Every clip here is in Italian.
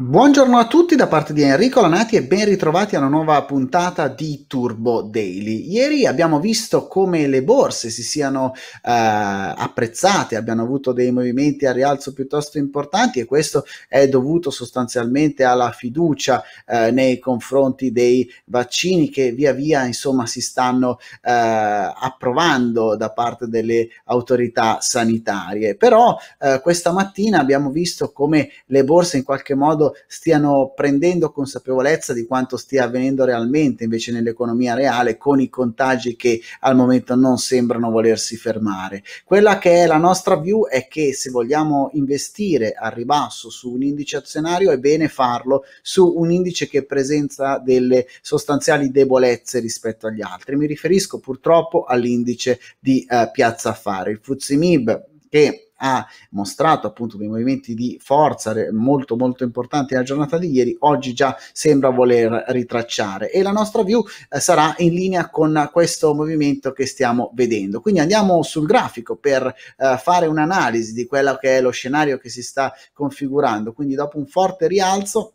Buongiorno a tutti da parte di Enrico Lanati e ben ritrovati alla nuova puntata di Turbo Daily. Ieri abbiamo visto come le borse si siano eh, apprezzate, abbiano avuto dei movimenti a rialzo piuttosto importanti e questo è dovuto sostanzialmente alla fiducia eh, nei confronti dei vaccini che via via insomma si stanno eh, approvando da parte delle autorità sanitarie. Però eh, questa mattina abbiamo visto come le borse in qualche modo stiano prendendo consapevolezza di quanto stia avvenendo realmente invece nell'economia reale con i contagi che al momento non sembrano volersi fermare. Quella che è la nostra view è che se vogliamo investire a ribasso su un indice azionario è bene farlo su un indice che presenta delle sostanziali debolezze rispetto agli altri. Mi riferisco purtroppo all'indice di eh, Piazza Affari, il FTSE MIB che ha mostrato appunto dei movimenti di forza molto molto importanti nella giornata di ieri, oggi già sembra voler ritracciare e la nostra view eh, sarà in linea con questo movimento che stiamo vedendo. Quindi andiamo sul grafico per eh, fare un'analisi di quello che è lo scenario che si sta configurando, quindi dopo un forte rialzo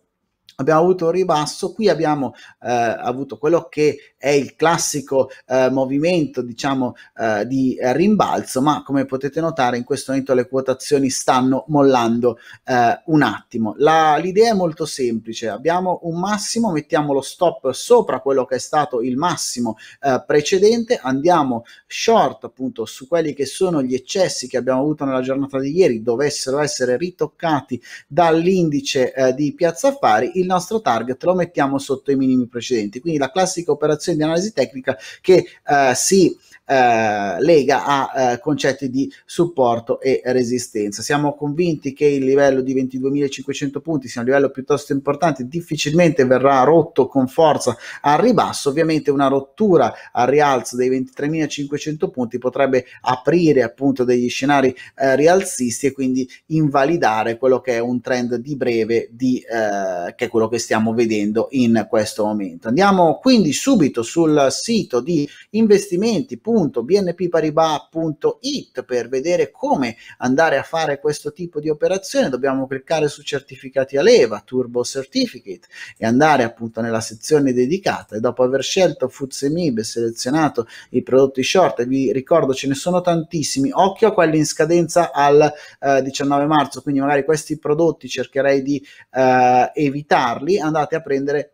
abbiamo avuto un ribasso, qui abbiamo eh, avuto quello che è il classico eh, movimento diciamo eh, di rimbalzo, ma come potete notare in questo momento le quotazioni stanno mollando eh, un attimo. La, l'idea è molto semplice, abbiamo un massimo, mettiamo lo stop sopra quello che è stato il massimo eh, precedente, andiamo short appunto su quelli che sono gli eccessi che abbiamo avuto nella giornata di ieri, dovessero essere ritoccati dall'indice eh, di piazza affari, il nostro target lo mettiamo sotto i minimi precedenti. Quindi la classica operazione di analisi tecnica che eh, si eh, lega a eh, concetti di supporto e resistenza. Siamo convinti che il livello di 22.500 punti sia un livello piuttosto importante, difficilmente verrà rotto con forza al ribasso, ovviamente una rottura al rialzo dei 23.500 punti potrebbe aprire appunto degli scenari eh, rialzisti e quindi invalidare quello che è un trend di breve di, eh, che è quello che stiamo vedendo in questo momento. Andiamo quindi subito sul sito di investimenti.com www.bnpparibas.it per vedere come andare a fare questo tipo di operazione dobbiamo cliccare su certificati a leva, Turbo Certificate e andare appunto nella sezione dedicata e dopo aver scelto Futsemib e selezionato i prodotti short, vi ricordo ce ne sono tantissimi, occhio a quelli in scadenza al eh, 19 marzo, quindi magari questi prodotti cercherei di eh, evitarli, andate a prendere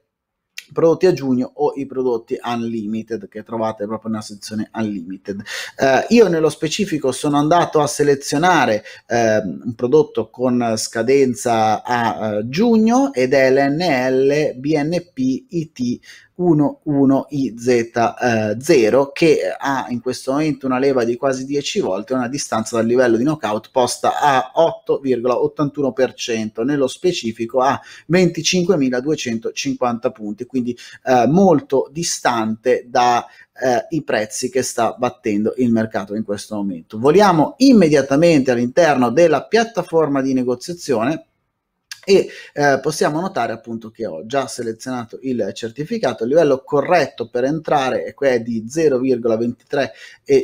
i prodotti a giugno o i prodotti unlimited che trovate proprio nella sezione unlimited. Eh, io nello specifico sono andato a selezionare eh, un prodotto con scadenza a eh, giugno ed è l'NL BNP IT 11IZ0 eh, che eh, ha in questo momento una leva di quasi 10 volte una distanza dal livello di knockout posta a 8,81% nello specifico a 25.250 punti quindi eh, molto distante dai eh, prezzi che sta battendo il mercato in questo momento. Voliamo immediatamente all'interno della piattaforma di negoziazione e eh, possiamo notare appunto che ho già selezionato il certificato, il livello corretto per entrare è qui di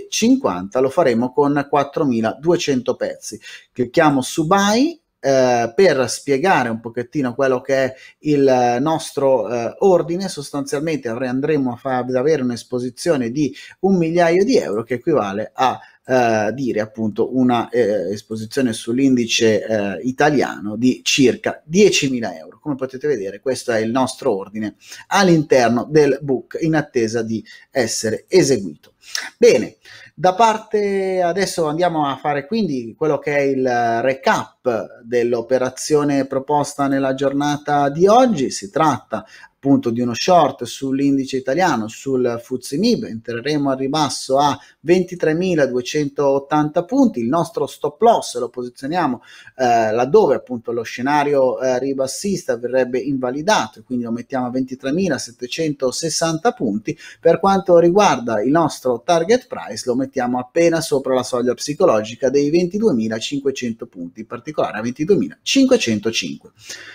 50, lo faremo con 4200 pezzi. Clicchiamo su Buy eh, per spiegare un pochettino quello che è il nostro eh, ordine, sostanzialmente avrei, andremo a far, ad avere un'esposizione di un migliaio di euro che equivale a eh, dire appunto una eh, esposizione sull'indice eh, italiano di circa 10.000 euro. Come potete vedere questo è il nostro ordine all'interno del book in attesa di essere eseguito. Bene, da parte adesso andiamo a fare quindi quello che è il recap dell'operazione proposta nella giornata di oggi. Si tratta appunto di uno short sull'indice italiano, sul FTSE MIB, entreremo al ribasso a 23.280 punti, il nostro stop loss lo posizioniamo eh, laddove appunto lo scenario eh, ribassista verrebbe invalidato, quindi lo mettiamo a 23.760 punti, per quanto riguarda il nostro target price lo mettiamo appena sopra la soglia psicologica dei 22.500 punti, in particolare a 22.505.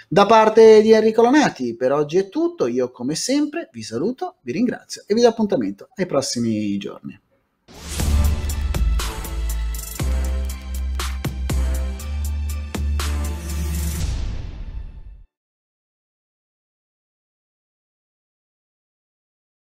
Da parte di Enrico Lonati per oggi è tutto tutto, io come sempre vi saluto, vi ringrazio e vi do appuntamento ai prossimi giorni.